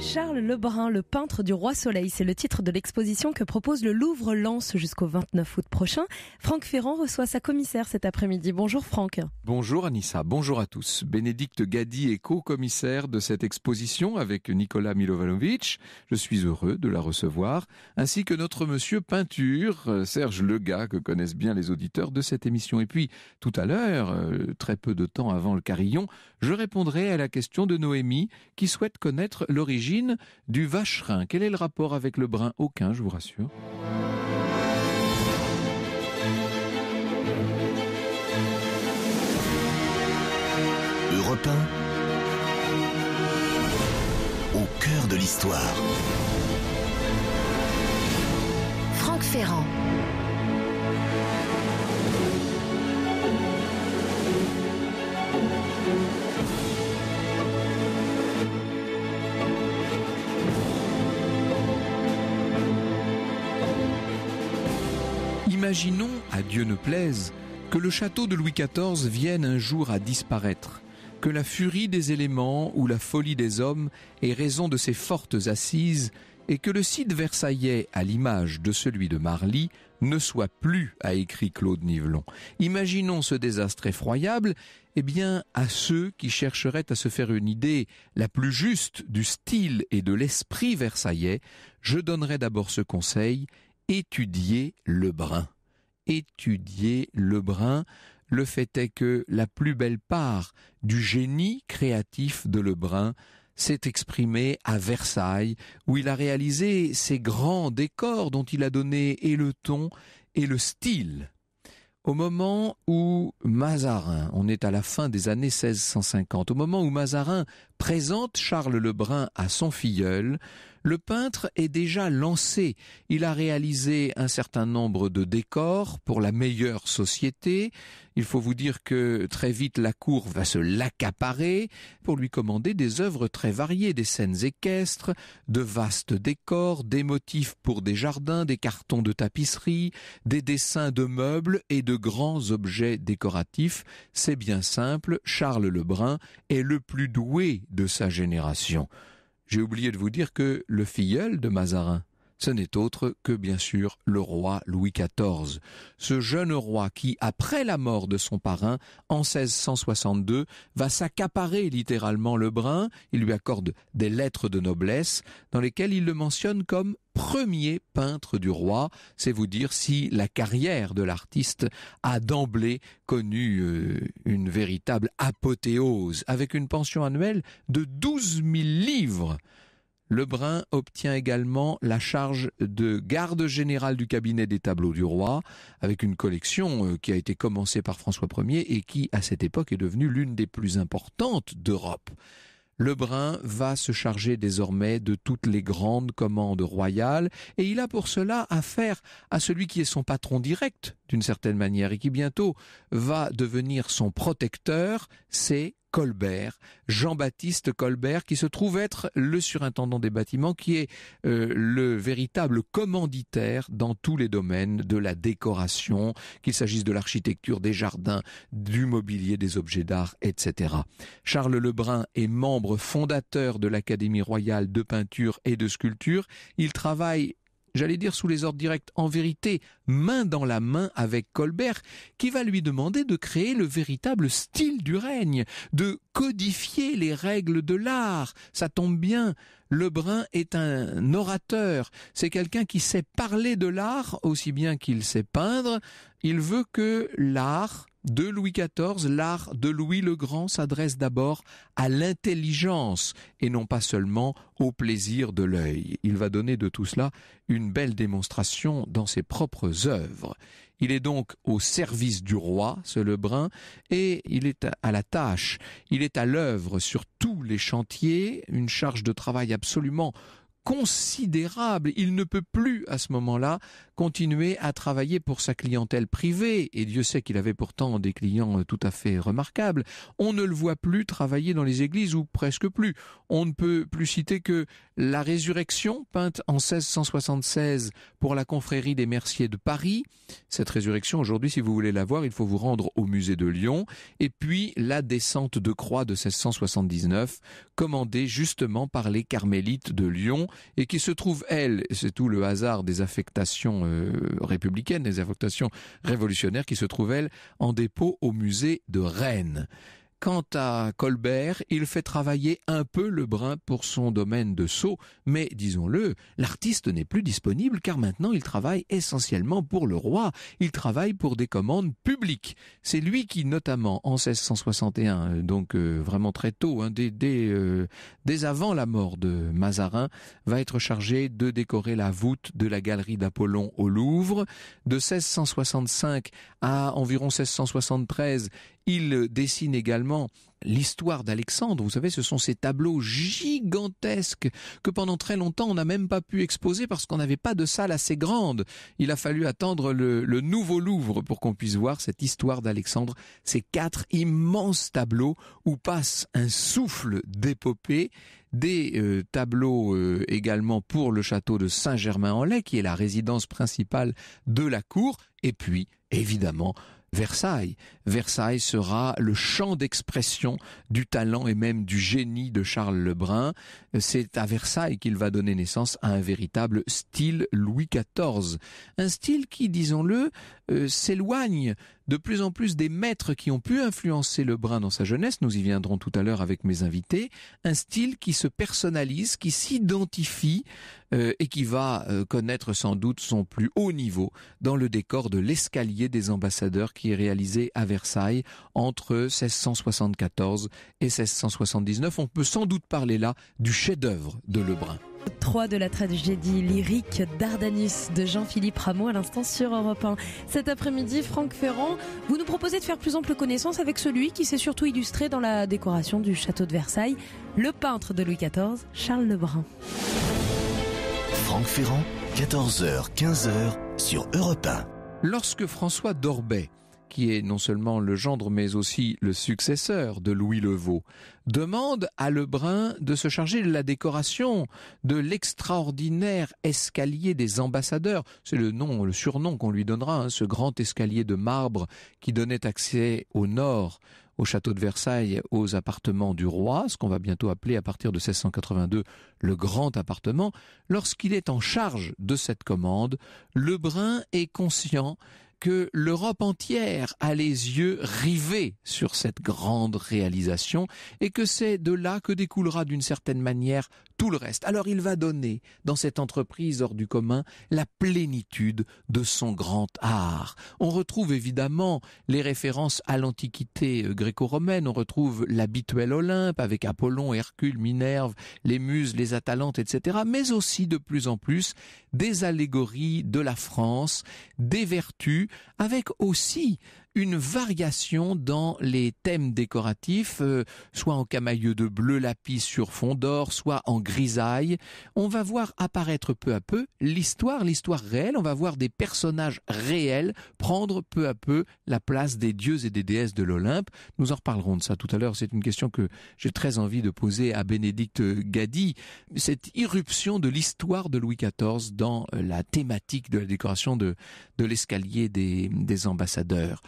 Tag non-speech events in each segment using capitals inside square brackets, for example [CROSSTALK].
Charles Lebrun, le peintre du Roi Soleil, c'est le titre de l'exposition que propose le Louvre Lance jusqu'au 29 août prochain. Franck Ferrand reçoit sa commissaire cet après-midi. Bonjour Franck. Bonjour Anissa, bonjour à tous. Bénédicte Gadi est co-commissaire de cette exposition avec Nicolas Milovanovic. Je suis heureux de la recevoir, ainsi que notre monsieur peinture, Serge Legas, que connaissent bien les auditeurs de cette émission. Et puis, tout à l'heure, euh, très peu de temps avant le carillon, je répondrai à la question de Noémie qui souhaite connaître l'origine du vacherin. Quel est le rapport avec le brin Aucun, je vous rassure. Europe au cœur de l'histoire. Franck Ferrand. Imaginons, à Dieu ne plaise, que le château de Louis XIV vienne un jour à disparaître, que la furie des éléments ou la folie des hommes ait raison de ses fortes assises, et que le site versaillais, à l'image de celui de Marly, ne soit plus, a écrit Claude Nivelon. Imaginons ce désastre effroyable, eh bien, à ceux qui chercheraient à se faire une idée la plus juste du style et de l'esprit versaillais, je donnerais d'abord ce conseil, étudiez le brin étudier Lebrun. Le fait est que la plus belle part du génie créatif de Lebrun s'est exprimée à Versailles, où il a réalisé ses grands décors dont il a donné et le ton et le style. Au moment où Mazarin, on est à la fin des années 1650, au moment où Mazarin présente Charles Lebrun à son filleul, le peintre est déjà lancé. Il a réalisé un certain nombre de décors pour la meilleure société. Il faut vous dire que très vite la cour va se l'accaparer pour lui commander des œuvres très variées, des scènes équestres, de vastes décors, des motifs pour des jardins, des cartons de tapisserie, des dessins de meubles et de grands objets décoratifs. C'est bien simple, Charles Lebrun est le plus doué de sa génération. J'ai oublié de vous dire que le filleul de Mazarin, ce n'est autre que bien sûr le roi Louis XIV. Ce jeune roi qui, après la mort de son parrain en 1662, va s'accaparer littéralement le brun, il lui accorde des lettres de noblesse dans lesquelles il le mentionne comme premier peintre du roi, c'est vous dire si la carrière de l'artiste a d'emblée connu euh, une véritable apothéose, avec une pension annuelle de douze mille livres. Lebrun obtient également la charge de garde général du cabinet des tableaux du roi, avec une collection euh, qui a été commencée par François Ier et qui, à cette époque, est devenue l'une des plus importantes d'Europe. Lebrun va se charger désormais de toutes les grandes commandes royales et il a pour cela affaire à celui qui est son patron direct d'une certaine manière et qui bientôt va devenir son protecteur, c'est Colbert, Jean-Baptiste Colbert, qui se trouve être le surintendant des bâtiments, qui est euh, le véritable commanditaire dans tous les domaines de la décoration, qu'il s'agisse de l'architecture, des jardins, du mobilier, des objets d'art, etc. Charles Lebrun est membre fondateur de l'Académie royale de peinture et de sculpture. Il travaille j'allais dire sous les ordres directs, en vérité, main dans la main avec Colbert, qui va lui demander de créer le véritable style du règne, de codifier les règles de l'art. Ça tombe bien, Lebrun est un orateur, c'est quelqu'un qui sait parler de l'art aussi bien qu'il sait peindre, il veut que l'art de Louis XIV, l'art de Louis le Grand s'adresse d'abord à l'intelligence et non pas seulement au plaisir de l'œil. Il va donner de tout cela une belle démonstration dans ses propres œuvres. Il est donc au service du roi, ce Lebrun, et il est à la tâche, il est à l'œuvre sur tous les chantiers, une charge de travail absolument considérable. Il ne peut plus, à ce moment-là, continuer à travailler pour sa clientèle privée. Et Dieu sait qu'il avait pourtant des clients tout à fait remarquables. On ne le voit plus travailler dans les églises, ou presque plus. On ne peut plus citer que la résurrection, peinte en 1676 pour la confrérie des Merciers de Paris. Cette résurrection, aujourd'hui, si vous voulez la voir, il faut vous rendre au musée de Lyon. Et puis, la descente de croix de 1679, commandée justement par les carmélites de Lyon et qui se trouve, elle, c'est tout le hasard des affectations euh, républicaines, des affectations révolutionnaires, qui se trouve, elle, en dépôt au musée de Rennes. Quant à Colbert, il fait travailler un peu le brin pour son domaine de Sceaux, mais disons-le, l'artiste n'est plus disponible car maintenant il travaille essentiellement pour le roi, il travaille pour des commandes publiques. C'est lui qui notamment en 1661, euh, donc euh, vraiment très tôt, hein, dès, euh, dès avant la mort de Mazarin, va être chargé de décorer la voûte de la galerie d'Apollon au Louvre. De 1665 à environ 1673, il dessine également l'histoire d'Alexandre. Vous savez, ce sont ces tableaux gigantesques que pendant très longtemps on n'a même pas pu exposer parce qu'on n'avait pas de salle assez grande. Il a fallu attendre le, nouveau Louvre pour qu'on puisse voir cette histoire d'Alexandre, ces quatre immenses tableaux où passe un souffle d'épopée, des euh, tableaux euh, également pour le château de Saint-Germain-en-Laye qui est la résidence principale de la cour et puis évidemment Versailles. Versailles sera le champ d'expression du talent et même du génie de Charles Lebrun. C'est à Versailles qu'il va donner naissance à un véritable style Louis XIV. Un style qui, disons-le, euh, s'éloigne de plus en plus des maîtres qui ont pu influencer Lebrun dans sa jeunesse, nous y viendrons tout à l'heure avec mes invités, un style qui se personnalise, qui s'identifie euh, et qui va euh, connaître sans doute son plus haut niveau dans le décor de l'escalier des ambassadeurs qui est réalisé à Versailles entre 1674 et 1679. On peut sans doute parler là du chef-d'œuvre de Lebrun. 3 de la tragédie lyrique d'Ardanus de Jean-Philippe Rameau à l'instant sur Europe 1. Cet après-midi, Franck Ferrand, vous nous proposez de faire plus ample connaissance avec celui qui s'est surtout illustré dans la décoration du château de Versailles, le peintre de Louis XIV, Charles Lebrun. Franck Ferrand, 14h-15h sur Europe 1. Lorsque François Dorbet qui est non seulement le gendre mais aussi le successeur de Louis le demande à Lebrun de se charger de la décoration de l'extraordinaire escalier des ambassadeurs. C'est le nom, le surnom qu'on lui donnera, hein, ce grand escalier de marbre qui donnait accès au nord au château de Versailles, aux appartements du roi, ce qu'on va bientôt appeler à partir de 1682 le grand appartement, lorsqu'il est en charge de cette commande, Lebrun est conscient que l'Europe entière a les yeux rivés sur cette grande réalisation et que c'est de là que découlera d'une certaine manière tout le reste. Alors il va donner, dans cette entreprise hors du commun, la plénitude de son grand art. On retrouve évidemment les références à l'Antiquité euh, gréco-romaine, on retrouve l'habituel Olympe avec Apollon, Hercule, Minerve, les Muses, les Atalantes, etc., mais aussi de plus en plus des allégories de la France, des vertus, avec aussi une variation dans les thèmes décoratifs, euh, soit en camailleux de bleu lapis sur fond d'or, soit en grisaille. On va voir apparaître peu à peu l'histoire, l'histoire réelle, on va voir des personnages réels prendre peu à peu la place des dieux et des déesses de l'Olympe. Nous en reparlerons de ça tout à l'heure, c'est une question que j'ai très envie de poser à Bénédicte Gadi. Cette irruption de l'histoire de Louis XIV dans euh, la thématique de la décoration de, de l'escalier des, des ambassadeurs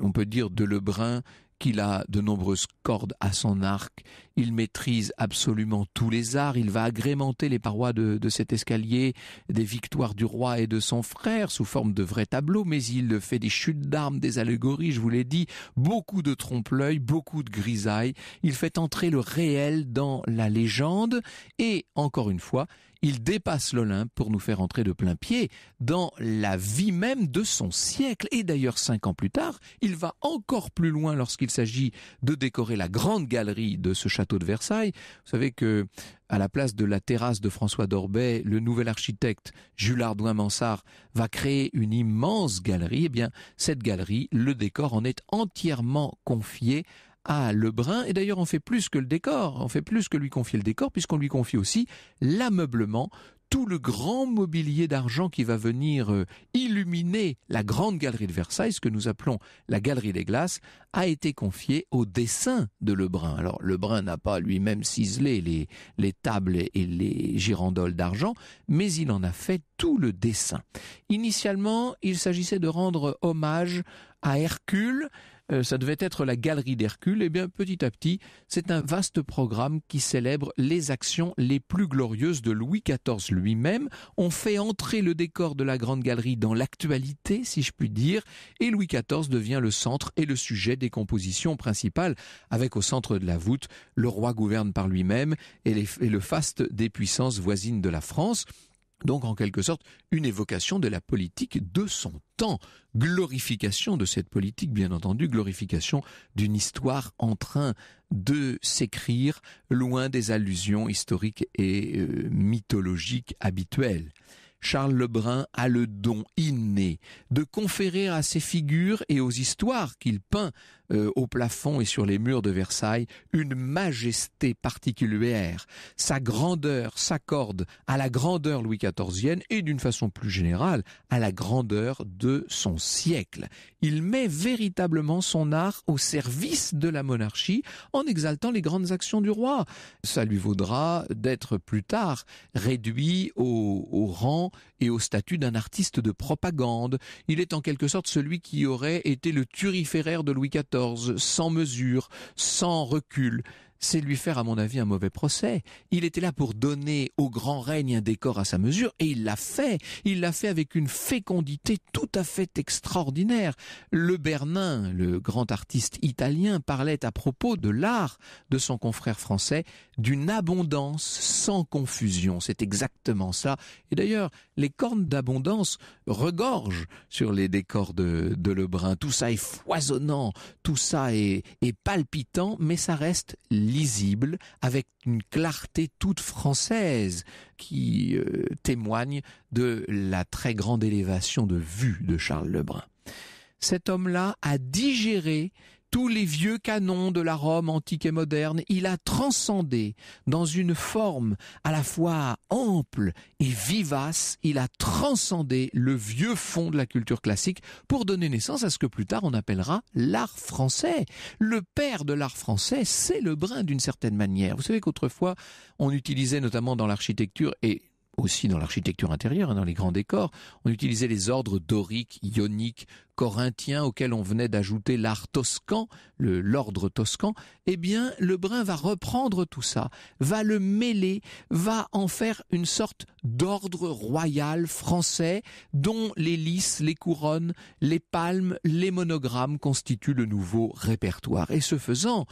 on peut dire, de Lebrun, qu'il a de nombreuses cordes à son arc. Il maîtrise absolument tous les arts. Il va agrémenter les parois de, cet escalier des victoires du roi et de son frère sous forme de vrais tableaux, mais il fait des chutes d'armes, des allégories, je vous l'ai dit, beaucoup de trompe-l'œil, beaucoup de grisailles. Il fait entrer le réel dans la légende et, encore une fois, il dépasse l'Olympe pour nous faire entrer de plein pied dans la vie même de son siècle. Et d'ailleurs, cinq ans plus tard, il va encore plus loin lorsqu'il s'agit de décorer la grande galerie de ce château de Versailles. Vous savez que à la place de la terrasse de François d'Orbet, le nouvel architecte Jules Ardouin Mansart va créer une immense galerie. Eh bien, cette galerie, le décor en est entièrement confié à Lebrun. Et d'ailleurs, on fait plus que le décor, on fait plus que lui confier le décor, puisqu'on lui confie aussi l'ameublement, tout le grand mobilier d'argent qui va venir euh, illuminer la grande galerie de Versailles, ce que nous appelons la galerie des glaces, a été confié au dessin de Lebrun. Alors Lebrun n'a pas lui-même ciselé les, les tables et les girandoles d'argent, mais il en a fait tout le dessin. Initialement, il s'agissait de rendre hommage à Hercule. Euh, ça devait être la galerie d'Hercule. Et eh bien, petit à petit, c'est un vaste programme qui célèbre les actions les plus glorieuses de Louis XIV lui-même. On fait entrer le décor de la grande galerie dans l'actualité, si je puis dire, et Louis XIV devient le centre et le sujet des compositions principales, avec au centre de la voûte le roi gouverne par lui-même et le faste des puissances voisines de la France donc en quelque sorte une évocation de la politique de son temps, glorification de cette politique bien entendu, glorification d'une histoire en train de s'écrire loin des allusions historiques et euh, mythologiques habituelles. Charles Lebrun a le don inné de conférer à ses figures et aux histoires qu'il peint euh, au plafond et sur les murs de Versailles une majesté particulière. Sa grandeur s'accorde à la grandeur Louis XIVienne et d'une façon plus générale à la grandeur de son siècle. Il met véritablement son art au service de la monarchie en exaltant les grandes actions du roi. Ça lui vaudra d'être plus tard réduit au, rang et au statut d'un artiste de propagande. Il est en quelque sorte celui qui aurait été le turiféraire de Louis sans mesure, sans recul, c'est lui faire, à mon avis, un mauvais procès. Il était là pour donner au grand règne un décor à sa mesure, et il l'a fait. Il l'a fait avec une fécondité tout à fait extraordinaire. Le Bernin, le grand artiste italien, parlait à propos de l'art de son confrère français d'une abondance sans confusion. C'est exactement ça. Et d'ailleurs, les cornes d'abondance regorgent sur les décors de, de Lebrun. Tout ça est foisonnant, tout ça est, palpitant, mais ça reste lisible, avec une clarté toute française qui euh, témoigne de la très grande élévation de vue de Charles Lebrun. Cet homme-là a digéré tous les vieux canons de la Rome antique et moderne, il a transcendé dans une forme à la fois ample et vivace, il a transcendé le vieux fond de la culture classique pour donner naissance à ce que plus tard on appellera l'art français. Le père de l'art français, c'est le brin d'une certaine manière. Vous savez qu'autrefois, on utilisait notamment dans l'architecture et aussi dans l'architecture intérieure, hein, dans les grands décors. On utilisait les ordres doriques, ioniques, corinthiens auxquels on venait d'ajouter l'art toscan, l'ordre toscan. Eh bien, Le Brun va reprendre tout ça, va le mêler, va en faire une sorte d'ordre royal français dont les lys, les couronnes, les palmes, les monogrammes constituent le nouveau répertoire. Et ce faisant,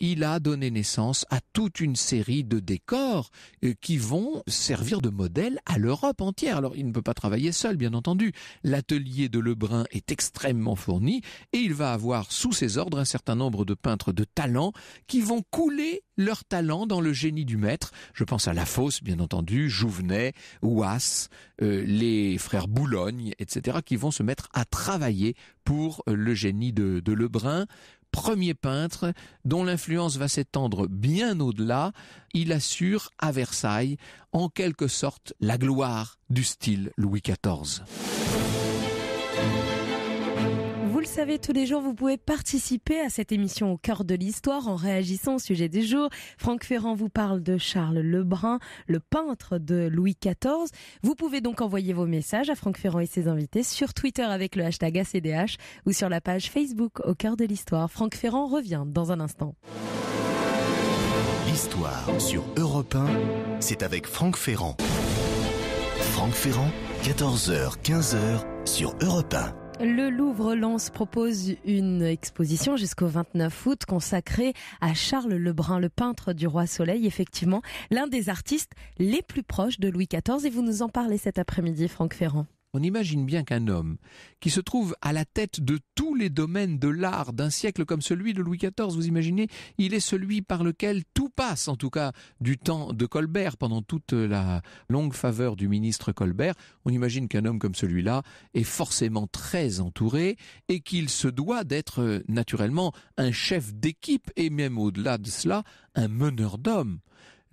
il a donné naissance à toute une série de décors euh, qui vont servir de modèle à l'Europe entière. Alors il ne peut pas travailler seul, bien entendu. L'atelier de Lebrun est extrêmement fourni et il va avoir sous ses ordres un certain nombre de peintres de talent qui vont couler leur talent dans le génie du maître. Je pense à La Fosse, bien entendu, Jouvenet, Ouas, euh, les frères Boulogne, etc., qui vont se mettre à travailler pour le génie de Lebrun, premier peintre dont l'influence va s'étendre bien au-delà. Il assure à Versailles, en quelque sorte, la gloire du style Louis XIV le savez, tous les jours, vous pouvez participer à cette émission au cœur de l'histoire en réagissant au sujet des jours. Franck Ferrand vous parle de Charles Lebrun, le peintre de Louis XIV. Vous pouvez donc envoyer vos messages à Franck Ferrand et ses invités sur Twitter avec le hashtag ACDH ou sur la page Facebook au cœur de l'histoire. Franck Ferrand revient dans un instant. L'histoire sur Europe c'est avec Franck Ferrand. Franck Ferrand, 14h-15h sur Europe le Louvre-Lens propose une exposition jusqu'au 29 août consacrée à Charles Lebrun, le peintre du Roi Soleil, effectivement l'un des artistes les plus proches de Louis XIV. Et vous nous en parlez cet après-midi, Franck Ferrand. On imagine bien qu'un homme qui se trouve à la tête de tous les domaines de l'art d'un siècle comme celui de Louis XIV, vous imaginez, il est celui par lequel tout passe, en tout cas du temps de Colbert, pendant toute la longue faveur du ministre Colbert. On imagine qu'un homme comme celui-là est forcément très entouré et qu'il se doit d'être euh, naturellement un chef d'équipe et même au-delà de cela, un meneur d'hommes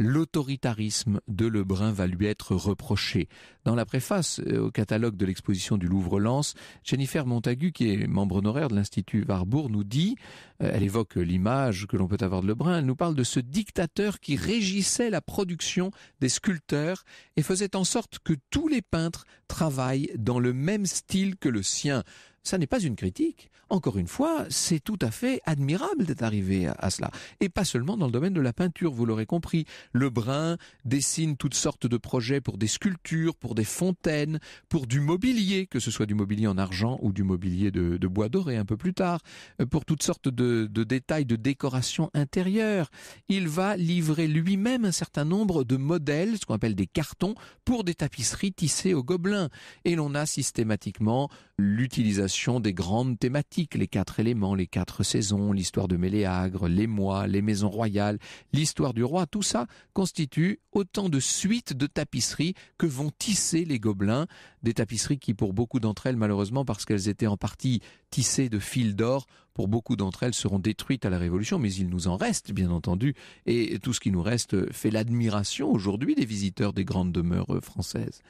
l'autoritarisme de Lebrun va lui être reproché. Dans la préface euh, au catalogue de l'exposition du Louvre-Lens, Jennifer Montagu, qui est membre honoraire de l'Institut Warburg, nous dit, euh, elle évoque l'image que l'on peut avoir de Lebrun, elle nous parle de ce dictateur qui régissait la production des sculpteurs et faisait en sorte que tous les peintres travaillent dans le même style que le sien ça n'est pas une critique. Encore une fois, c'est tout à fait admirable d'être arrivé à, cela. Et pas seulement dans le domaine de la peinture, vous l'aurez compris. Le Brun dessine toutes sortes de projets pour des sculptures, pour des fontaines, pour du mobilier, que ce soit du mobilier en argent ou du mobilier de, bois doré un peu plus tard, euh, pour toutes sortes de, de détails de décoration intérieure. Il va livrer lui-même un certain nombre de modèles, ce qu'on appelle des cartons, pour des tapisseries tissées au gobelin. Et l'on a systématiquement l'utilisation des grandes thématiques, les quatre éléments, les quatre saisons, l'histoire de Méléagre, les mois, les maisons royales, l'histoire du roi, tout ça constitue autant de suites de tapisseries que vont tisser les gobelins, des tapisseries qui pour beaucoup d'entre elles, malheureusement parce qu'elles étaient en partie tissées de fils d'or, pour beaucoup d'entre elles seront détruites à la Révolution, mais il nous en reste, bien entendu, et tout ce qui nous reste fait l'admiration aujourd'hui des visiteurs des grandes demeures françaises.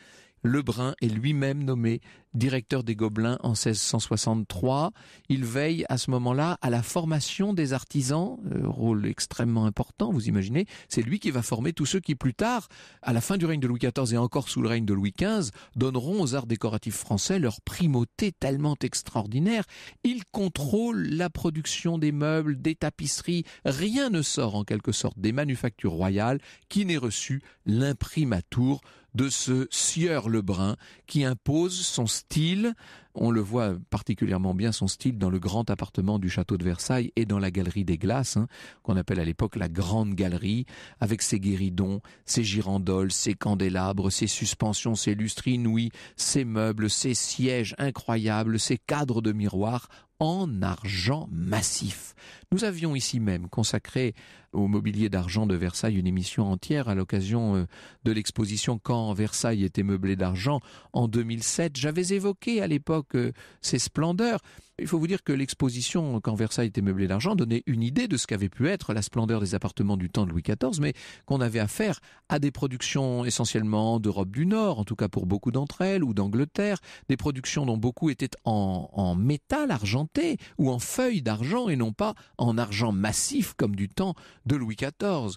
Lebrun est lui-même nommé directeur des Gobelins en 1663. Il veille à ce moment-là à la formation des artisans, euh, rôle extrêmement important, vous imaginez. C'est lui qui va former tous ceux qui plus tard, à la fin du règne de Louis XIV et encore sous le règne de Louis XV, donneront aux arts décoratifs français leur primauté tellement extraordinaire. Il contrôle la production des meubles, des tapisseries. Rien ne sort en quelque sorte des manufactures royales qui n'ait reçu l'imprimatur de ce sieur Lebrun qui impose son style. On le voit particulièrement bien son style dans le grand appartement du château de Versailles et dans la galerie des Glaces, hein, qu'on appelle à l'époque la Grande Galerie, avec ses guéridons, ses girandoles, ses candélabres, ses suspensions, ses lustres inouïs, ses meubles, ses sièges incroyables, ses cadres de miroirs en argent massif. Nous avions ici même consacré au mobilier d'argent de Versailles une émission entière à l'occasion euh, de l'exposition Quand Versailles était meublé d'argent en 2007. J'avais évoqué à l'époque euh, ces splendeurs. Il faut vous dire que l'exposition, quand Versailles était meublée d'argent, donnait une idée de ce qu'avait pu être la splendeur des appartements du temps de Louis XIV, mais qu'on avait affaire à des productions essentiellement d'Europe du Nord, en tout cas pour beaucoup d'entre elles, ou d'Angleterre, des productions dont beaucoup étaient en, métal argenté ou en feuilles d'argent et non pas en argent massif comme du temps de Louis XIV.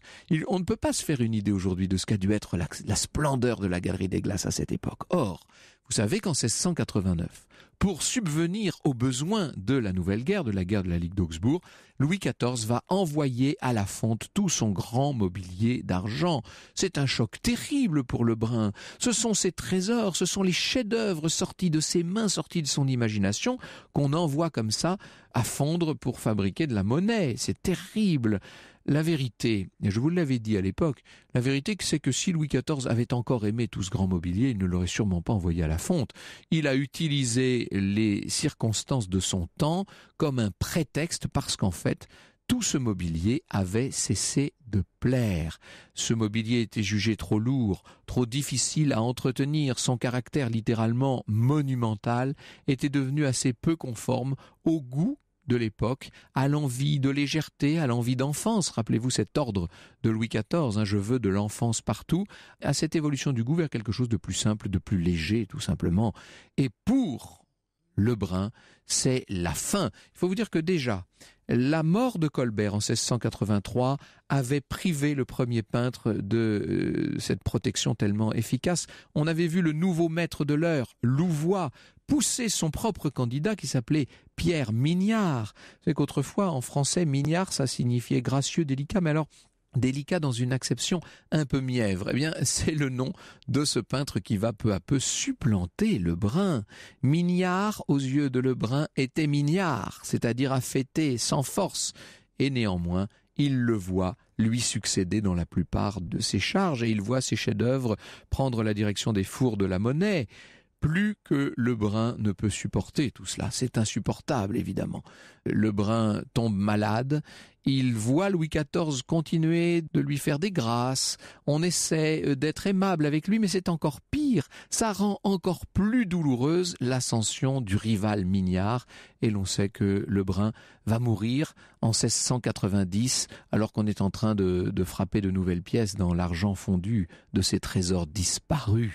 on ne peut pas se faire une idée aujourd'hui de ce qu'a dû être la splendeur de la Galerie des Glaces à cette époque. Or, vous savez qu'en 1689, pour subvenir aux besoins de la nouvelle guerre, de la guerre de la Ligue d'Augsbourg, Louis XIV va envoyer à la fonte tout son grand mobilier d'argent. C'est un choc terrible pour le brun. Ce sont ses trésors, ce sont les chefs-d'œuvre sortis de ses mains, sortis de son imagination, qu'on envoie comme ça à fondre pour fabriquer de la monnaie. C'est terrible. La vérité, et je vous l'avais dit à l'époque, la vérité c'est que si Louis XIV avait encore aimé tout ce grand mobilier, il ne l'aurait sûrement pas envoyé à la fonte. Il a utilisé les circonstances de son temps comme un prétexte parce qu'en fait, tout ce mobilier avait cessé de plaire. Ce mobilier était jugé trop lourd, trop difficile à entretenir, son caractère littéralement monumental était devenu assez peu conforme au goût de l'époque, à l'envie de légèreté, à l'envie d'enfance. Rappelez-vous cet ordre de Louis XIV, un hein, je veux de l'enfance partout, à cette évolution du goût vers quelque chose de plus simple, de plus léger, tout simplement. Et pour Lebrun, c'est la fin. Il faut vous dire que déjà, la mort de Colbert en 1683 avait privé le premier peintre de euh, cette protection tellement efficace. On avait vu le nouveau maître de l'heure, Louvois, pousser son propre candidat qui s'appelait Pierre Mignard. C'est qu'autrefois, en français, Mignard, ça signifiait gracieux, délicat, mais alors, Délicat dans une acception un peu mièvre, eh bien, [LAUGHS] c'est le nom de ce peintre qui va peu à peu supplanter Lebrun. Mignard, aux yeux de Lebrun, était mignard, c'est-à-dire affêté, sans force, et néanmoins, il le voit lui succéder dans la plupart de ses charges, et il voit ses chefs-d'œuvre prendre la direction des fours de la monnaie. Plus que Lebrun ne peut supporter tout cela. C'est insupportable, évidemment. Lebrun tombe malade il voit Louis XIV continuer de lui faire des grâces. On essaie euh, d'être aimable avec lui, mais c'est encore pire. Ça rend encore plus douloureuse l'ascension du rival Mignard. Et l'on sait que Lebrun va mourir en 1690, alors qu'on est en train de, frapper de nouvelles pièces dans l'argent fondu de ses trésors disparus.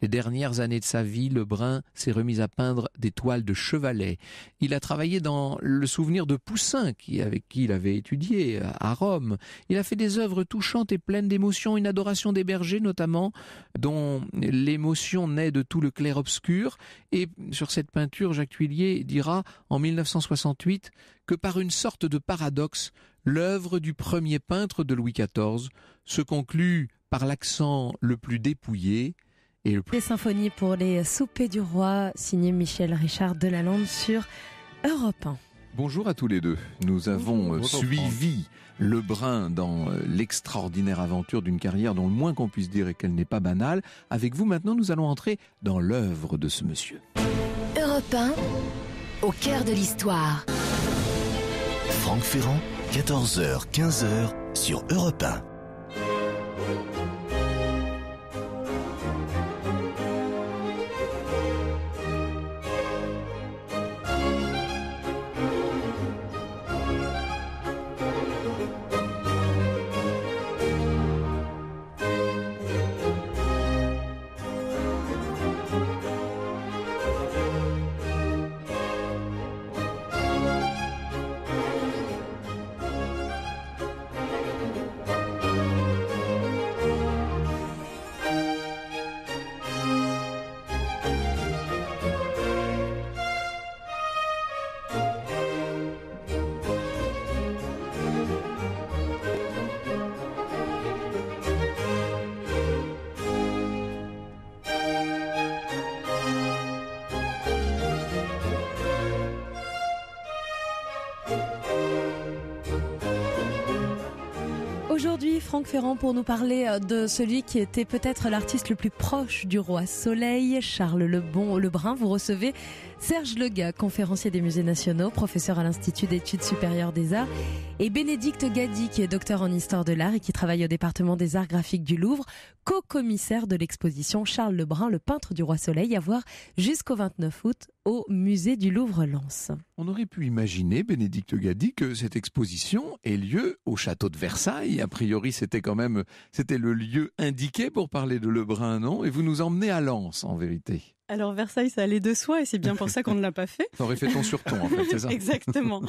Les dernières années de sa vie, Lebrun s'est remis à peindre des toiles de chevalet. Il a travaillé dans le souvenir de Poussin, avec qui il avait étudié euh, à Rome. Il a fait des œuvres touchantes et pleines d'émotions, une adoration des bergers notamment, dont l'émotion naît de tout le clair-obscur. Et sur cette peinture, Jacques Tuillier dira en 1968 que par une sorte de paradoxe, l'œuvre du premier peintre de Louis XIV se conclut par l'accent le plus dépouillé, et symphonies pour les soupers du roi, signé Michel Richard Delalande sur Europe 1. Bonjour à tous les deux. Nous avons euh, suivi suivi Lebrun dans euh, l'extraordinaire aventure d'une carrière dont le moins qu'on puisse dire est qu'elle n'est pas banale. Avec vous maintenant, nous allons entrer dans l'œuvre de ce monsieur. Europe 1, au cœur de l'histoire. Franck Ferrand, 14h, 15h sur Europe 1. Aujourd'hui, Franck Ferrand pour nous parler euh, de celui qui était peut-être l'artiste le plus proche du roi Soleil, Charles le Lebrun. Vous recevez Serge Lega, conférencier des musées nationaux, professeur à l'Institut d'études supérieures des arts et Bénédicte Gadi, qui est docteur en histoire de l'art et qui travaille au département des arts graphiques du Louvre, co-commissaire de l'exposition Charles Lebrun, le peintre du Roi Soleil, à voir jusqu'au 29 août au musée du Louvre-Lens. On aurait pu imaginer, Bénédicte Gadi, que cette exposition ait lieu au château de Versailles. A priori, c'était quand même, c'était le lieu indiqué pour parler de Lebrun, non? Et vous nous emmenez à Lens, en vérité. Alors Versailles, ça allait de soi et c'est bien pour ça qu'on ne l'a pas fait. On aurait fait ton sur ton, en fait, c'est ça [LAUGHS] Exactement.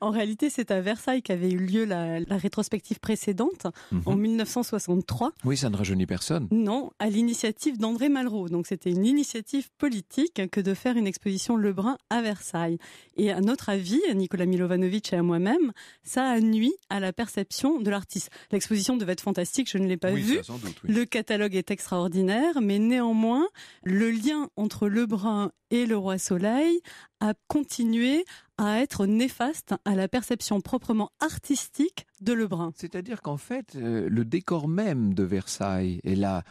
En réalité, c'est à Versailles avait eu lieu la, rétrospective précédente mhm. en 1963. Oui, ça ne rajeunit personne. Non, à l'initiative d'André Malraux. Donc c'était une initiative politique que de faire une exposition Lebrun à Versailles. Et à notre avis, à Nicolas Milovanovic et à moi-même, ça a nuit à la perception de l'artiste. L'exposition devait être fantastique, je ne l'ai pas oui, vue. Le catalogue est extraordinaire, mais néanmoins, le lien entre Lebrun et le Roi Soleil à continuer à être néfaste à la perception proprement artistique de Lebrun. C'est-à-dire qu'en fait, euh, le décor même de Versailles et la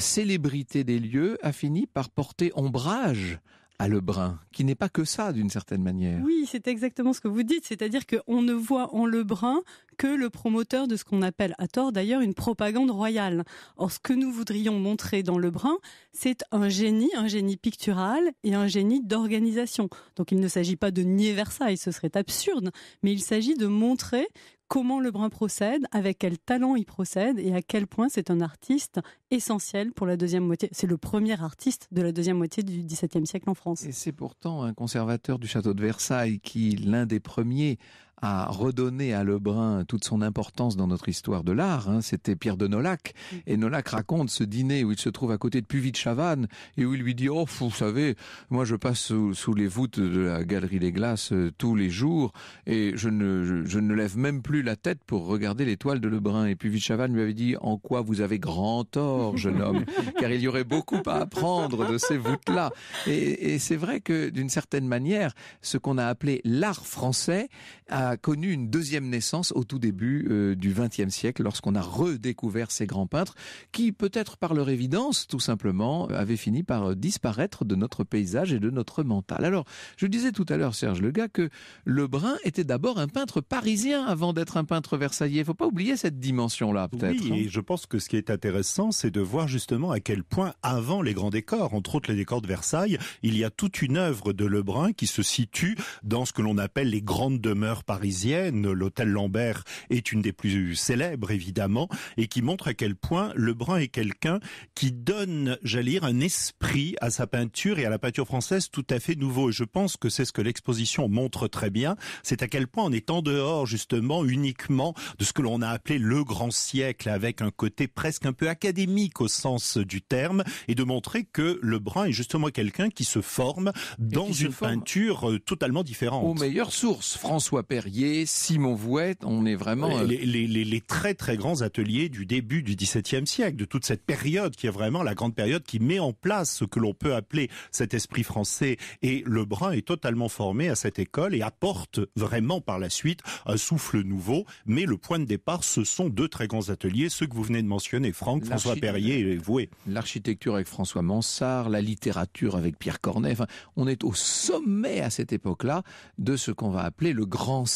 célébrité des lieux a fini par porter ombrage à Lebrun, qui n'est pas que ça d'une certaine manière. Oui, c'est exactement ce que vous dites, c'est-à-dire qu'on ne voit en Lebrun que le promoteur de ce qu'on appelle, à tort d'ailleurs, une propagande royale. Or, ce que nous voudrions montrer dans Lebrun, c'est un génie, un génie pictural et un génie d'organisation. Donc il ne s'agit pas de nier Versailles, ce serait absurde, mais il s'agit de montrer comment Lebrun procède, avec quel talent il procède et à quel point c'est un artiste essentiel pour la deuxième moitié. C'est le premier artiste de la deuxième moitié du XVIIe siècle en France. Et c'est pourtant un conservateur du château de Versailles qui, l'un des premiers, à redonner à Lebrun toute son importance dans notre histoire de l'art. Hein. C'était Pierre de Nolac. Mm. Et Nolac raconte ce dîner où il se trouve à côté de Puvis de Chavannes et où il lui dit, oh, vous savez, moi je passe sous, les voûtes de la Galerie des Glaces euh, tous les jours et je ne, ne lève même plus la tête pour regarder l'étoile de Lebrun. Et Puvis de Chavannes lui avait dit, en quoi vous avez grand tort, jeune [LAUGHS] homme, car il y aurait beaucoup à apprendre de ces voûtes-là. Et, et c'est vrai que d'une certaine manière, ce qu'on a appelé l'art français a connu une deuxième naissance au tout début euh, du XXe siècle, lorsqu'on a redécouvert ces grands peintres qui, peut-être par leur évidence, tout simplement, avaient fini par euh, disparaître de notre paysage et de notre mental. Alors, je disais tout à l'heure, Serge Lega, que Lebrun était d'abord un peintre parisien avant d'être un peintre versaillais. Faut pas oublier cette dimension-là, peut-être. Oui, hein. et je pense que ce qui est intéressant, c'est de voir justement à quel point, avant les grands décors, entre autres les décors de Versailles, il y a toute une œuvre de Lebrun qui se situe dans ce que l'on appelle les grandes demeures parisiennes parisienne. L'hôtel Lambert est une des plus célèbres, évidemment, et qui montre à quel point Lebrun est quelqu'un qui donne, j'allais dire, un esprit à sa peinture et à la peinture française tout à fait nouveau. Et je pense que c'est ce que l'exposition montre très bien. C'est à quel point on est en dehors, justement, uniquement de ce que l'on a appelé le grand siècle avec un côté presque un peu académique au sens du terme et de montrer que Lebrun est justement quelqu'un qui se forme dans une peinture euh, totalement différente. Aux meilleures sources, François Perrier. Simon Vouet, on est vraiment... Euh, les, très très grands ateliers du début du XVIIe siècle, de toute cette période qui est vraiment la grande période qui met en place ce que l'on peut appeler cet esprit français. Et Lebrun est totalement formé à cette école et apporte vraiment par la suite un souffle nouveau. Mais le point de départ, ce sont deux très grands ateliers, ceux que vous venez de mentionner, Franck, François Perrier et Vouet. L'architecture avec François Mansart, la littérature avec Pierre Corneille. on est au sommet à cette époque-là de ce qu'on va appeler le grand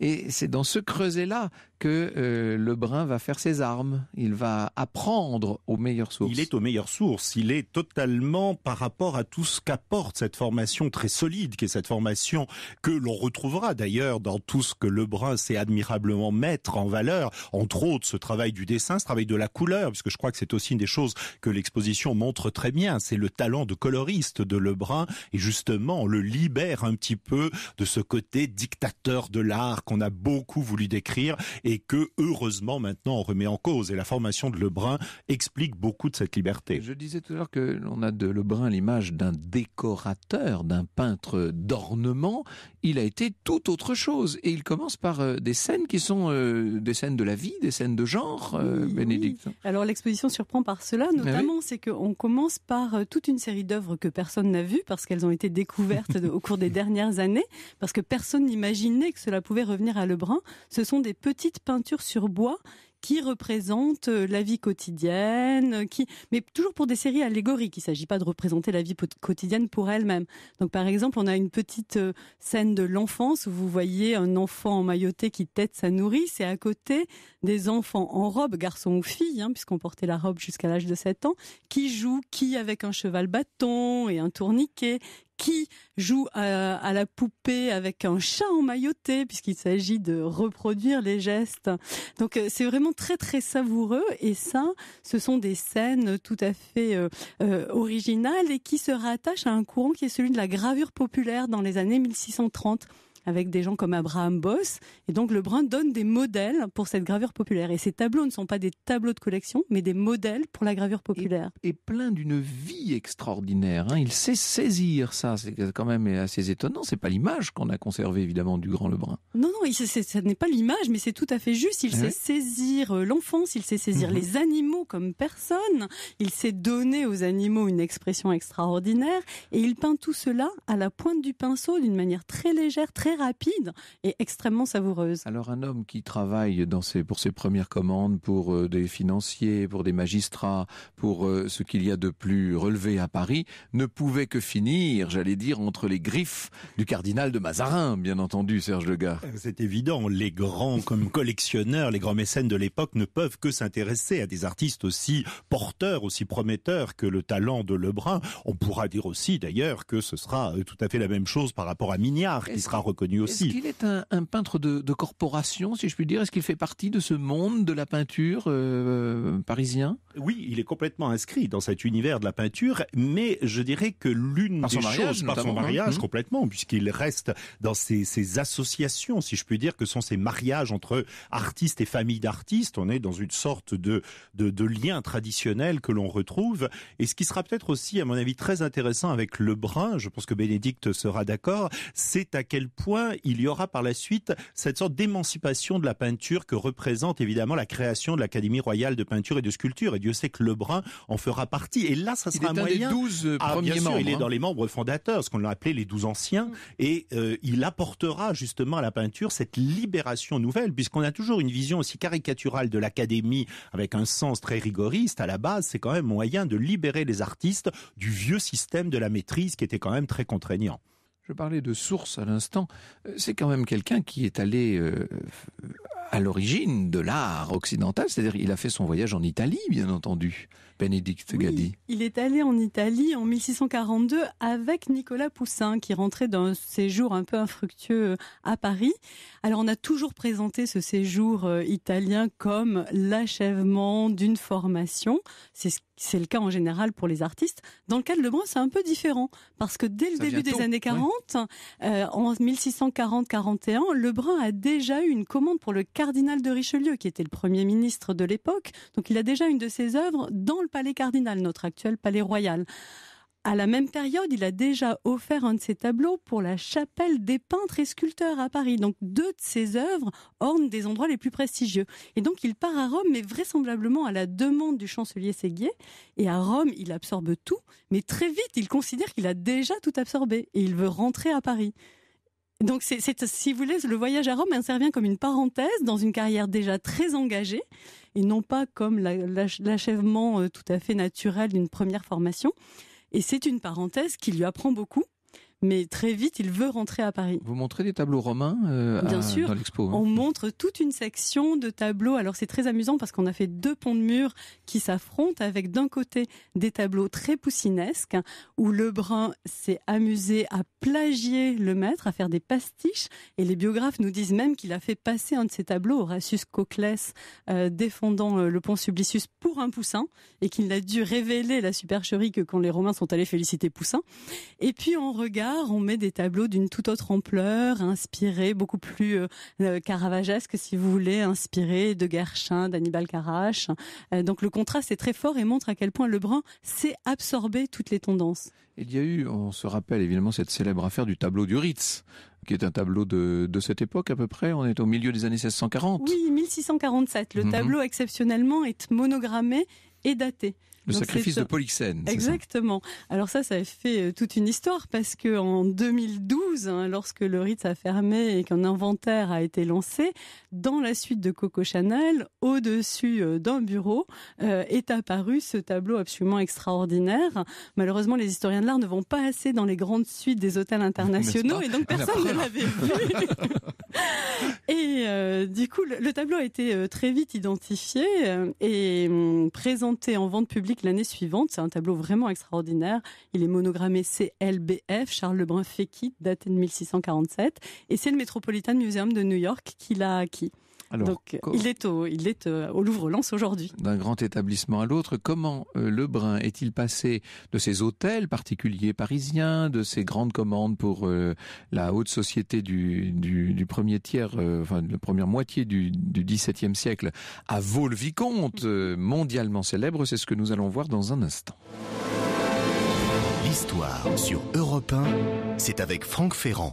et c'est dans ce creuset-là que euh, Lebrun va faire ses armes. Il va apprendre aux meilleures sources. Il est aux meilleures sources. Il est totalement par rapport à tout ce qu'apporte cette formation très solide, qui est cette formation que l'on retrouvera d'ailleurs dans tout ce que Lebrun sait admirablement mettre en valeur, entre autres ce travail du dessin, ce travail de la couleur, puisque je crois que c'est aussi une des choses que l'exposition montre très bien. C'est le talent de coloriste de Lebrun, et justement, on le libère un petit peu de ce côté dictateur de l'art qu'on a beaucoup voulu décrire et que heureusement maintenant on remet en cause. Et la formation de Lebrun explique beaucoup de cette liberté. Je disais tout à l'heure que l'on a de Lebrun l'image d'un décorateur, d'un peintre d'ornement. Il a été tout autre chose et il commence par euh, des scènes qui sont euh, des scènes de la vie, des scènes de genre. Euh, Bénédicte. Alors l'exposition surprend par cela, notamment c'est qu'on commence par toute une série d'œuvres que personne n'a vues parce qu'elles ont été découvertes [LAUGHS] au cours des dernières années, parce que personne n'imagine que cela pouvait revenir à Lebrun. Ce sont des petites peintures sur bois qui représentent euh, la vie quotidienne, euh, qui, mais toujours pour des séries allégoriques. Il ne s'agit pas de représenter la vie quotidienne pour elle-même. Donc, par exemple, on a une petite euh, scène de l'enfance où vous voyez un enfant en mailloté qui tête sa nourrice et à côté des enfants en robe, garçon ou fille, hein, puisqu'on portait la robe jusqu'à l'âge de 7 ans, qui jouent qui avec un cheval bâton et un tourniquet, qui joue euh, à, la poupée avec un chat emmailloté, puisqu'il s'agit de reproduire les gestes. Donc euh, c'est vraiment très très savoureux et ça, ce sont des scènes tout à fait euh, originales et qui se rattachent à un courant qui est celui de la gravure populaire dans les années 1630 avec des gens comme Abraham Boss. Et donc Lebrun donne des modèles pour cette gravure populaire. Et ces tableaux ne sont pas des tableaux de collection, mais des modèles pour la gravure populaire. Et, plein d'une vie extraordinaire. Hein. Il sait saisir ça. C'est quand même assez étonnant. C'est pas l'image qu'on a conservée évidemment du grand Lebrun. Non, non, ça ce n'est pas l'image, mais c'est tout à fait juste. Il eh sait saisir euh, l'enfance, il sait saisir mhm. les animaux comme personne. Il sait donner aux animaux une expression extraordinaire. Et il peint tout cela à la pointe du pinceau d'une manière très légère, très rapide et extrêmement savoureuse. Alors un homme qui travaille dans pour ses premières commandes, pour euh, des financiers, pour des magistrats, pour euh, ce qu'il y a de plus relevé à Paris, ne pouvait que finir, j'allais dire, entre les griffes du cardinal de Mazarin, bien entendu, Serge Legard. Euh, c'est évident, les grands comme collectionneurs, les grands mécènes de l'époque ne peuvent que s'intéresser à des artistes aussi porteurs, aussi prometteurs que le talent de Lebrun. On pourra dire aussi d'ailleurs que ce sera tout à fait la même chose par rapport à Mignard, qui sera reconnu aussi. Est-ce qu'il est un, peintre de, corporation, si je puis dire Est-ce qu'il fait partie de ce monde de la peinture euh, euh, parisien Oui, il est complètement inscrit dans cet univers de la peinture, mais je dirais que l'une des mariage, choses, par son hein. mariage, mmh. complètement, puisqu'il reste dans ces, associations, si je puis dire, que sont ces mariages entre artistes et familles d'artistes. On est dans une sorte de, de, de lien traditionnel que l'on retrouve. Et ce qui sera peut-être aussi, à mon avis, très intéressant avec Lebrun, je pense que Bénédicte sera d'accord, c'est à quel point il y aura par la suite cette sorte d'émancipation de la peinture que représente évidemment la création de l'Académie royale de peinture et de sculpture. Et Dieu sait que Lebrun en fera partie. Et là, ça sera il est un Des 12 euh, ah, membres, il est hein. dans les membres fondateurs, ce qu'on a appelé les 12 anciens. Mm. Et euh, il apportera justement à la peinture cette libération nouvelle, puisqu'on a toujours une vision aussi caricaturale de l'Académie avec un sens très rigoriste. À la base, c'est quand même moyen de libérer les artistes du vieux système de la maîtrise qui était quand même très contraignant. Je parlais de source à l'instant. Euh, c'est quand même quelqu'un qui est allé euh, à l'origine de l'art occidental, c'est-à-dire il a fait son voyage en Italie, bien entendu, Bénédicte Gadi. Il est allé en Italie en 1642 avec Nicolas Poussin, qui rentrait d'un séjour un peu infructueux euh, à Paris. Alors on a toujours présenté ce séjour italien comme l'achèvement d'une formation. C'est ce c'est le cas en général pour les artistes. Dans le cas de Lebrun, c'est un peu différent parce que dès le début des années 40, euh, en 1640-41, Lebrun a déjà eu une commande pour le cardinal de Richelieu, qui était le premier ministre de l'époque. Donc il a déjà une de ses œuvres dans le palais cardinal, notre actuel palais royal. À la même période, il a déjà offert un de ses tableaux pour la chapelle des peintres et sculpteurs à Paris. Donc deux de ses œuvres ornent des endroits les plus prestigieux. Et donc il part à Rome, mais vraisemblablement à la demande du chancelier Séguier. Et à Rome, il absorbe tout, mais très vite, il considère qu'il a déjà tout absorbé et il veut rentrer à Paris. Donc, c'est, si vous voulez, le voyage à Rome intervient comme une parenthèse dans une carrière déjà très engagée, et non pas comme l'achèvement euh, tout à fait naturel d'une première formation. Et c'est une parenthèse qui lui apprend beaucoup mais très vite, il veut rentrer à Paris. Vous montrez des tableaux romains euh, Bien sûr, dans l'expo. Hein. On montre toute une section de tableaux. Alors c'est très amusant parce qu'on a fait deux ponts de mur qui s'affrontent avec d'un côté des tableaux très poussinesques où Lebrun s'est amusé à plagier le maître, à faire des pastiches. Et les biographes nous disent même qu'il a fait passer un de ces tableaux, Horatius Coclès, euh, défendant euh, le pont Sublicius pour un poussin et qu'il a dû révéler la supercherie que quand les Romains sont allés féliciter Poussin. Et puis on regarde on met des tableaux d'une toute autre ampleur, inspirés, beaucoup plus euh, euh, caravagesques si vous voulez, inspirés de Gerchin, d'Anibal Carache. Euh, donc le contraste est très fort et montre à quel point Lebrun sait absorber toutes les tendances. Il y a eu, on se rappelle évidemment cette célèbre affaire du tableau du Ritz, qui est un tableau de, cette époque à peu près. On est au milieu des années 1640. Oui, 1647. Le mhm. tableau exceptionnellement est monogrammé et daté. Le sacrifice de Polyxène. Exactement. Alors ça, ça a fait euh, toute une histoire parce que en 2012, hein, lorsque le Ritz a fermé et qu'un inventaire a été lancé, dans la suite de Coco Chanel, au-dessus euh, d'un bureau, euh, est apparu ce tableau absolument extraordinaire. Malheureusement, les historiens de l'art ne vont pas assez dans les grandes suites des hôtels internationaux et donc personne ne l'avait vu. [LAUGHS] et du coup, le, tableau a été très vite identifié et hum, présenté en vente publique l'année suivante, c'est un tableau vraiment extraordinaire. Il est monogrammé CLBF, Charles Lebrun Fekit, daté de 1647. Et c'est le Metropolitan Museum de New York qui l'a acquis. Donc, il est au, il est euh, au Louvre-Lens aujourd'hui. D'un grand établissement à l'autre, comment euh, Lebrun est-il passé de ses hôtels particuliers parisiens, de ses grandes commandes pour euh, la haute société du, premier tiers, enfin de la première moitié du, XVIIe siècle, à Vaux-le-Vicomte, mondialement célèbre, c'est ce que nous allons voir dans un instant. L'histoire sur Europe c'est avec Franck Ferrand.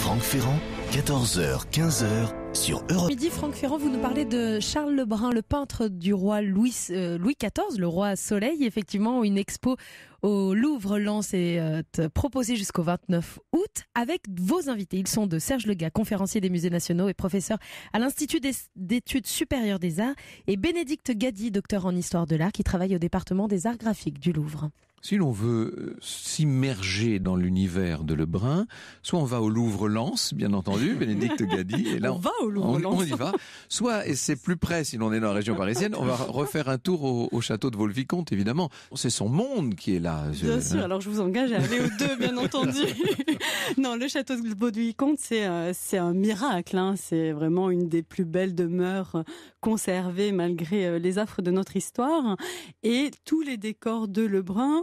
Franck Ferrand 14h, 15h sur Europe. Midi, Franck Ferrand, vous nous parlez de Charles Lebrun, le peintre du roi Louis, euh, Louis XIV, le roi Soleil. Effectivement, une expo au Louvre lance est euh, proposée jusqu'au 29 août avec vos invités. Ils sont de Serge Lega, conférencier des musées nationaux et professeur à l'Institut d'études supérieures des arts, et Bénédicte Gadi, docteur en histoire de l'art, qui travaille au département des arts graphiques du Louvre si l'on veut euh, s'immerger dans l'univers de Lebrun, soit on va au Louvre-Lens, bien entendu, [LAUGHS] Bénédicte Gadi, et là on, va au Louvre-Lens, on, y va. Soit, et c'est plus près si l'on est dans la région parisienne, on va refaire un tour au, château de vaux vicomte évidemment. C'est son monde qui est là. Bien sûr. Alors je vous engage à aller aux deux, bien [LAUGHS] entendu. [LAUGHS] non, le château de vaux vicomte euh, c'est un miracle. Hein. C'est vraiment une des plus belles demeures euh, conservées malgré les affres de notre histoire. Et tous les décors de Lebrun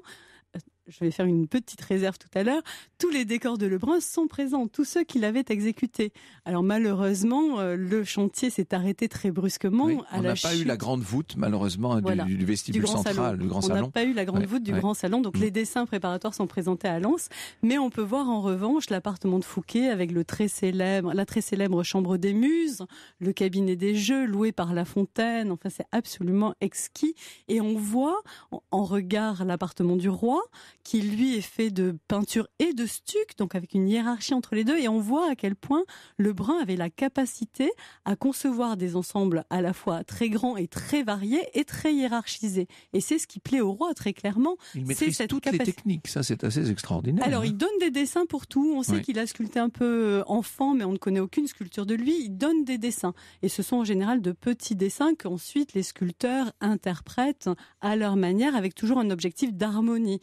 je vais faire une petite réserve tout à l'heure, tous les décors de Lebrun sont présents, tous ceux qui l'avaient exécuté. Alors malheureusement, euh, le chantier s'est arrêté très brusquement. on n'a pas eu la grande voûte, malheureusement, du, vestibule central, du grand salon. On n'a pas eu la grande voûte du grand salon, donc les mm. dessins préparatoires sont présentés à Lens, mais on peut voir en revanche l'appartement de Fouquet avec le très célèbre, la très célèbre chambre des muses, le cabinet des jeux loué par La Fontaine. Enfin, c'est absolument exquis, et on voit en regard l'appartement du roi qui lui est fait de peinture et de stuc, donc avec une hiérarchie entre les deux. Et on voit à quel point Lebrun avait la capacité à concevoir des ensembles à la fois très grands et très variés et très hiérarchisés. Et c'est ce qui plaît au roi très clairement. Il maîtrise toutes les techniques, ça c'est assez extraordinaire. Alors hein. il donne des dessins pour tout. On sait qu'il a sculpté un peu euh, enfant, mais on ne connaît aucune sculpture de lui. Il donne des dessins. Et ce sont en général de petits dessins qu'ensuite les sculpteurs interprètent à leur manière avec toujours un objectif d'harmonie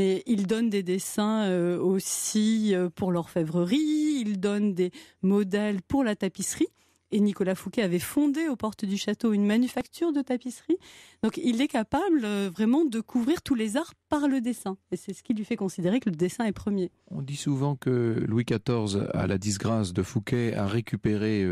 mais il donne des dessins euh, aussi euh, pour l'orfèvrerie, il donne des modèles pour la tapisserie. Et Nicolas Fouquet avait fondé aux portes du château une manufacture de tapisserie. Donc il est capable euh, vraiment de couvrir tous les arts par le dessin. Et c'est ce qui lui fait considérer que le dessin est premier. On dit souvent que Louis XIV, à la disgrâce de Fouquet, a récupéré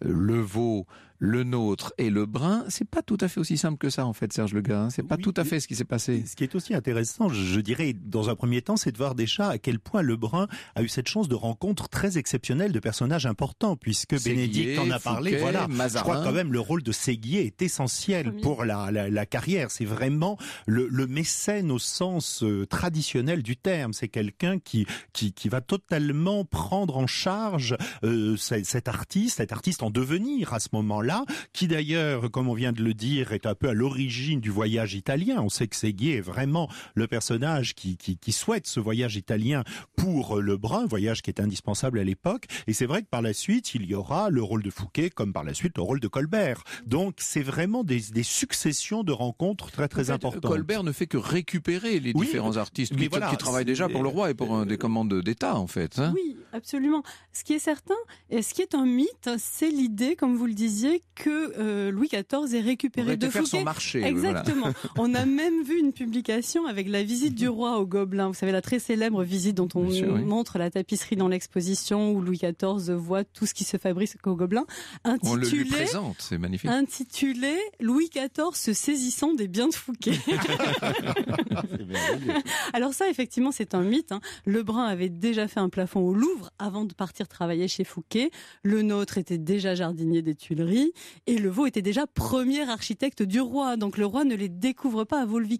le veau le nôtre et le brun, c'est pas tout à fait aussi simple que ça en fait, Serge Ce C'est pas tout à fait ce qui s'est passé. Ce qui est aussi intéressant, je dirais, dans un premier temps, c'est de voir déjà à quel point le brun a eu cette chance de rencontre très exceptionnelle de personnages importants, puisque Bénédicte en a parlé. voilà, je crois quand même le rôle de Séguier est essentiel pour la, carrière. C'est vraiment le, le, mécène au sens euh, traditionnel du terme. C'est quelqu'un qui, qui, qui va totalement prendre en charge euh, cet artiste, cet artiste en devenir à ce moment-là qui d'ailleurs, comme on vient de le dire, est un peu à l'origine du voyage italien. On sait que Seguier est vraiment le personnage qui, qui, qui, souhaite ce voyage italien pour le brun, voyage qui est indispensable à l'époque. Et c'est vrai que par la suite, il y aura le rôle de Fouquet, comme par la suite le rôle de Colbert. Donc c'est vraiment des, des, successions de rencontres très très importantes. Colbert ne fait que récupérer les différents artistes qui, qui travaillent déjà pour le roi et pour euh, des commandes d'État en fait. Hein. oui, absolument. Ce qui est certain, et ce qui est un mythe, c'est l'idée, comme vous le disiez, que euh, Louis XIV ait récupéré de Fouquet. Son marché, Exactement. [LAUGHS] on a même vu une publication avec la visite du roi au Gobelin. Vous savez la très célèbre visite dont on montre la tapisserie dans l'exposition où Louis XIV voit tout ce qui se fabrique au Gobelin. Intitulé, on le présente, c'est magnifique. Intitulé Louis XIV se saisissant des biens de Fouquet. [LAUGHS] Alors ça, effectivement, c'est un mythe. Hein. Lebrun avait déjà fait un plafond au Louvre avant de partir travailler chez Fouquet. Le nôtre était déjà jardinier des Tuileries. Et le veau était déjà premier architecte du roi. Donc le roi ne les découvre pas à Volvicomte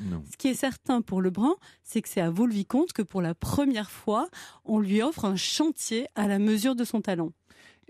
vicomte Ce qui est certain pour Lebrun, c'est que c'est à vaux vicomte que pour la première fois, on lui offre un chantier à la mesure de son talent.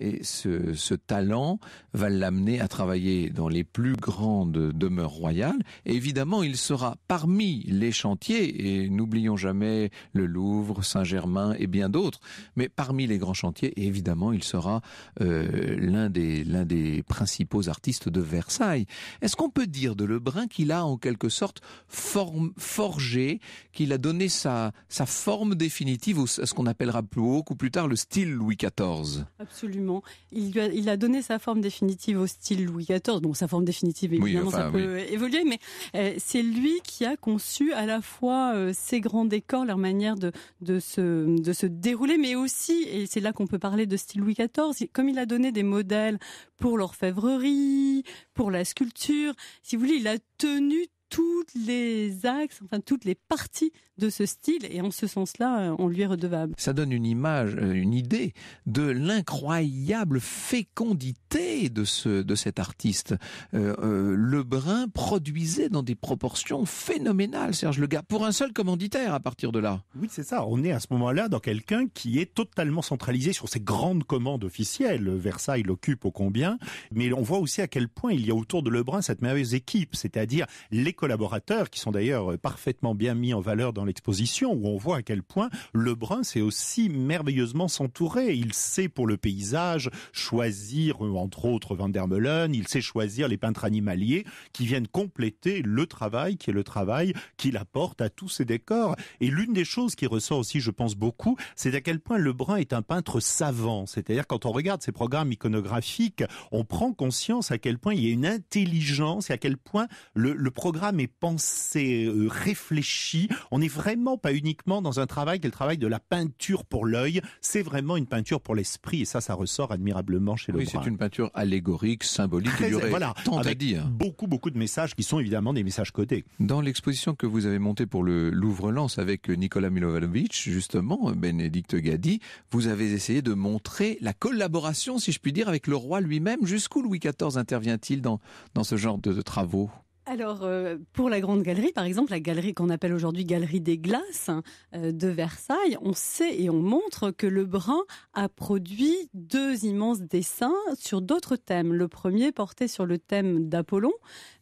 Et ce, talent va l'amener à travailler dans les plus grandes demeures royales. évidemment, il sera parmi les chantiers, et n'oublions jamais le Louvre, Saint-Germain et bien d'autres, mais parmi les grands chantiers, évidemment, il sera euh, l'un des, des principaux artistes de Versailles. Est-ce qu'on peut dire de Lebrun qu'il a en quelque sorte forgé, qu'il a donné sa, sa forme définitive, à ce qu'on appellera plus haut ou plus tard le style Louis XIV Absolument. Il, a, donné sa forme définitive au style Louis XIV. Bon, sa forme définitive, évidemment, ça peut évoluer, mais euh, c'est lui qui a conçu à la fois euh, ses ces grands décors, leur manière de, de se dérouler, mais aussi, et c'est là qu'on peut parler de style Louis XIV, comme il a donné des modèles pour l'orfèvrerie, pour la sculpture, si vous voulez, il a tenu toutes les axes, enfin toutes les parties de ce style, et en ce sens-là, euh, on lui est redevable. Ça donne une image, euh, une idée de l'incroyable fécondité de ce de cet artiste. Euh, le Brun produisait dans des proportions phénoménales, Serge Lega, pour un seul commanditaire à partir de là. Oui, c'est ça. On est à ce moment-là dans quelqu'un qui est totalement centralisé sur ses grandes commandes officielles. Versailles l'occupe au combien, mais on voit aussi à quel point il y a autour de Le Brun cette merveilleuse équipe, c'est-à-dire les collaborateurs, qui sont d'ailleurs euh, parfaitement bien mis en valeur dans l'exposition, où on voit à quel point Lebrun sait aussi merveilleusement s'entourer. Il sait pour le paysage choisir, euh, entre autres, Van der Meulen, il sait choisir les peintres animaliers qui viennent compléter le travail, qui est le travail qu'il apporte à tous ces décors. Et l'une des choses qui ressort aussi, je pense beaucoup, c'est à quel point Lebrun est un peintre savant. C'est-à-dire, quand on regarde ses programmes iconographiques, on prend conscience à quel point il y a une intelligence et à quel point le programme mes pensées euh, réfléchies. On n'est vraiment pas uniquement dans un travail qui est le travail de la peinture pour l'œil. C'est vraiment une peinture pour l'esprit et ça, ça ressort admirablement chez oui, le Oui, c'est une peinture allégorique, symbolique. Très, voilà, avec dire. beaucoup, beaucoup de messages qui sont évidemment des messages codés. Dans l'exposition que vous avez montée pour le Louvre-Lens avec Nicolas Milovanovic, justement, Bénédicte Gadi, vous avez essayé de montrer la collaboration, si je puis dire, avec le roi lui-même. Jusqu'où Louis XIV intervient-il dans, dans ce genre de travaux alors, euh, pour la Grande Galerie, par exemple, la galerie qu'on appelle aujourd'hui Galerie des Glaces hein, euh, de Versailles, on sait et on montre que Le Brun a produit deux immenses dessins sur d'autres thèmes. Le premier portait sur le thème d'Apollon,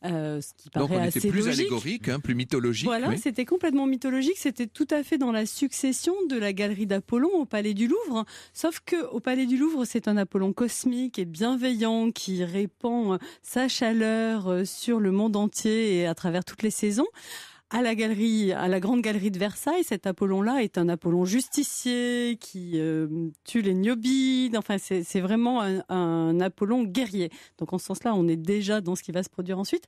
euh, ce qui paraît Donc on assez était plus allégorique, hein, plus mythologique. Voilà, c'était complètement mythologique. C'était tout à fait dans la succession de la Galerie d'Apollon au Palais du Louvre. Sauf que au Palais du Louvre, c'est un Apollon cosmique et bienveillant qui répand sa chaleur sur le monde entier et à travers toutes les saisons à la galerie, à la grande galerie de Versailles, cet Apollon-là est un Apollon justicier qui euh, tue les niobides. Enfin, c'est vraiment un Apollon guerrier. Donc, en ce sens-là, on est déjà dans ce qui va se produire ensuite.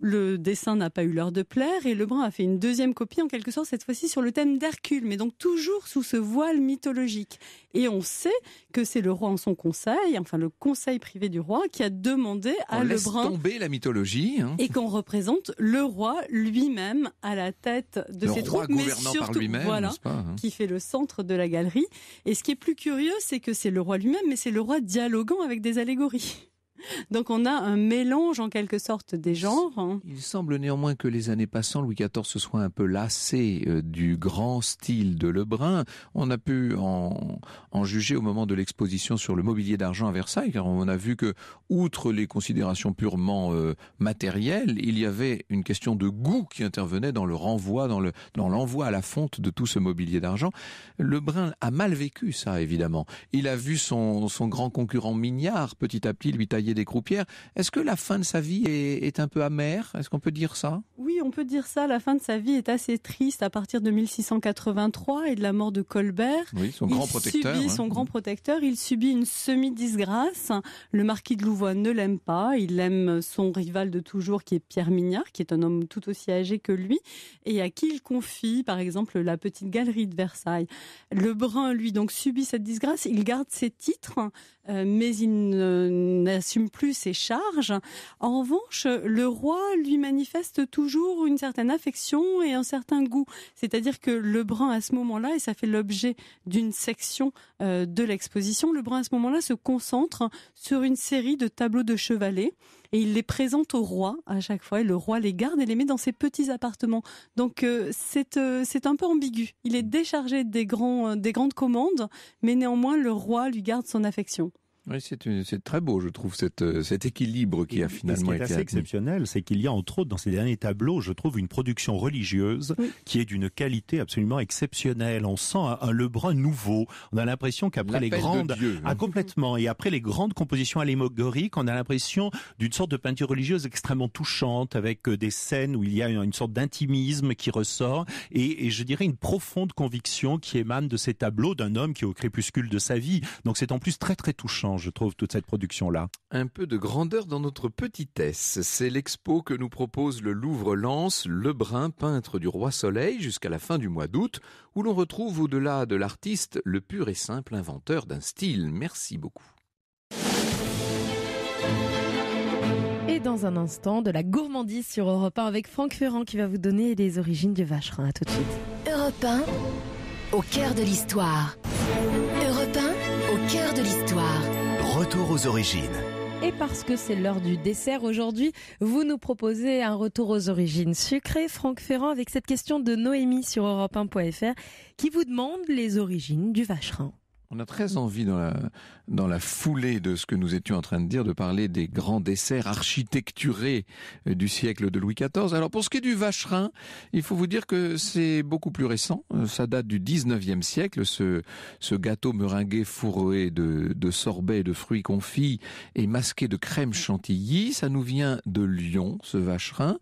Le, dessin n'a pas eu l'heure de plaire et Lebrun a fait une deuxième copie en quelque sorte, cette fois-ci sur le thème d'Hercule, mais donc toujours sous ce voile mythologique. Et on sait que c'est le roi en son conseil, enfin le conseil privé du roi, qui a demandé à on Lebrun... Laisse tomber la mythologie. Hein. Et qu'on représente le roi lui-même à la tête de le ses troupes, mais surtout, voilà, pas, hein. qui fait le centre de la galerie. Et ce qui est plus curieux, c'est que c'est le roi lui-même, mais c'est le roi dialoguant avec des allégories. Donc on a un mélange en quelque sorte des genres. Hein. Il semble néanmoins que les années passant, Louis XIV se soit un peu lassé euh, du grand style de Lebrun. On a pu en, juger au moment de l'exposition sur le mobilier d'argent à Versailles, car on a vu que, outre les considérations purement euh, matérielles, il y avait une question de goût qui intervenait dans le renvoi, dans l'envoi à la fonte de tout ce mobilier d'argent. Lebrun a mal vécu ça, évidemment. Il a vu son, son grand concurrent Mignard petit à petit lui tailler des croupières. Est-ce que la fin de sa vie est, un peu amère Est-ce qu'on peut dire ça Oui, on peut dire ça. La fin de sa vie est assez triste à partir de 1683 et de la mort de Colbert. Oui, son grand protecteur. Hein. son grand protecteur. Il subit une semi-disgrâce. Le marquis de Louvois ne l'aime pas. Il aime son rival de toujours qui est Pierre Mignard, qui est un homme tout aussi âgé que lui et à qui il confie, par exemple, la petite galerie de Versailles. le Lebrun, lui, donc subit cette disgrâce. Il garde ses titres euh, mais il n'assume plus ses charges. En revanche, le roi lui manifeste toujours une certaine affection et un certain goût. C'est-à-dire que Lebrun, à ce moment-là, et ça fait l'objet d'une section euh, de l'exposition, Lebrun, à ce moment-là, se concentre sur une série de tableaux de chevalet et il les présente au roi à chaque fois. Et le roi les garde et les met dans ses petits appartements. Donc euh, euh, c'est un peu ambigu. Il est déchargé euh, des grandes commandes, mais néanmoins le roi lui garde son affection. Oui, c'est très beau, je trouve, euh, cet équilibre qui a finalement été. Ce qui est assez exceptionnel, c'est qu'il y a entre autres dans ces derniers tableaux, je trouve, une production religieuse qui est d'une qualité absolument exceptionnelle. On sent un, Lebrun nouveau. On a l'impression qu'après les grandes, Dieu, hein. ah, complètement, et après les grandes compositions allémogoriques, on a l'impression d'une sorte de peinture religieuse extrêmement touchante, avec euh, des scènes où il y a une, une sorte d'intimisme qui ressort, et, et je dirais une profonde conviction qui émane de ces tableaux d'un homme qui est au crépuscule de sa vie. Donc c'est en plus très très touchant je trouve, toute cette production-là Un peu de grandeur dans notre petitesse. C'est l'expo que nous propose le Louvre-Lens, Lebrun, peintre du Roi Soleil, jusqu'à la fin du mois d'août, où l'on retrouve au-delà de l'artiste le pur et simple inventeur d'un style. Merci beaucoup. Et dans un instant, de la gourmandise sur Europe 1 avec Franck Ferrand qui va vous donner les origines du vacherin. À tout de suite. Europe au cœur de l'histoire. Europe au cœur de l'histoire. Retour aux origines. Et parce que c'est l'heure du dessert aujourd'hui, vous nous proposez un retour aux origines sucrées, Franck Ferrand, avec cette question de Noémie sur europe1.fr qui vous demande les origines du vacherin. On a très envie dans la, dans la foulée de ce que nous étions en train de dire, de parler des grands desserts architecturés euh, du siècle de Louis XIV. Alors pour ce qui est du vacherin, il faut vous dire que c'est beaucoup plus récent. Euh, ça date du 19e siècle, ce, ce gâteau meringué fourré de, de et de fruits confits et masqué de crème chantilly. Ça nous vient de Lyon, ce vacherin,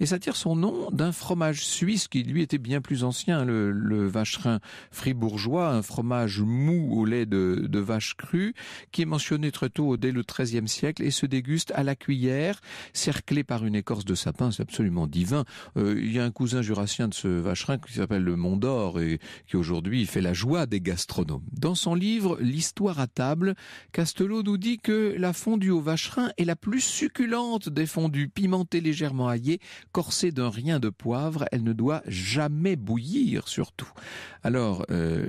et ça tire son nom d'un fromage suisse qui lui était bien plus ancien, le, le vacherin fribourgeois, un fromage mou au lait de, de vache crue qui est mentionné très tôt dès le XIIIe siècle et se déguste à la cuillère, cerclé par une écorce de sapin. C'est absolument divin. Euh, il y a un cousin jurassien de ce vacherin qui s'appelle le Mont d'Or et qui aujourd'hui fait la joie des gastronomes. Dans son livre L'histoire à table, Castelot nous dit que la fondue au vacherin est la plus succulente des fondues, pimentée légèrement aillée, corsée d'un rien de poivre. Elle ne doit jamais bouillir surtout. Alors, euh,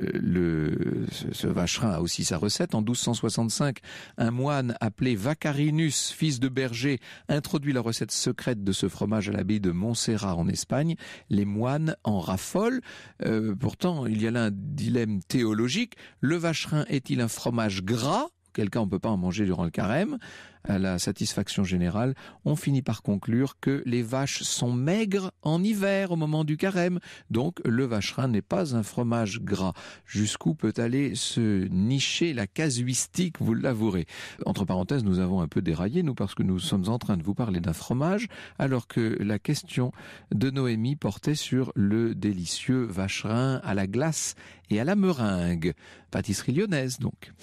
ce, vacherin a aussi sa recette en 1200 1965, un moine appelé Vacarinus, fils de berger, introduit la recette secrète de ce fromage à l'abbaye de Montserrat en Espagne. Les moines en raffolent. Euh, pourtant, il y a là un dilemme théologique. Le vacherin est-il un fromage gras Quelqu'un, on ne peut pas en manger durant le carême à la satisfaction générale, on finit par conclure que les vaches sont maigres en hiver au moment du carême, donc le vacherin n'est pas un fromage gras. Jusqu'où peut aller se nicher la casuistique, vous l'avouerez. Entre parenthèses, nous avons un peu déraillé, nous, parce que nous sommes en train de vous parler d'un fromage, alors que la question de Noémie portait sur le délicieux vacherin à la glace et à la meringue. Pâtisserie lyonnaise, donc.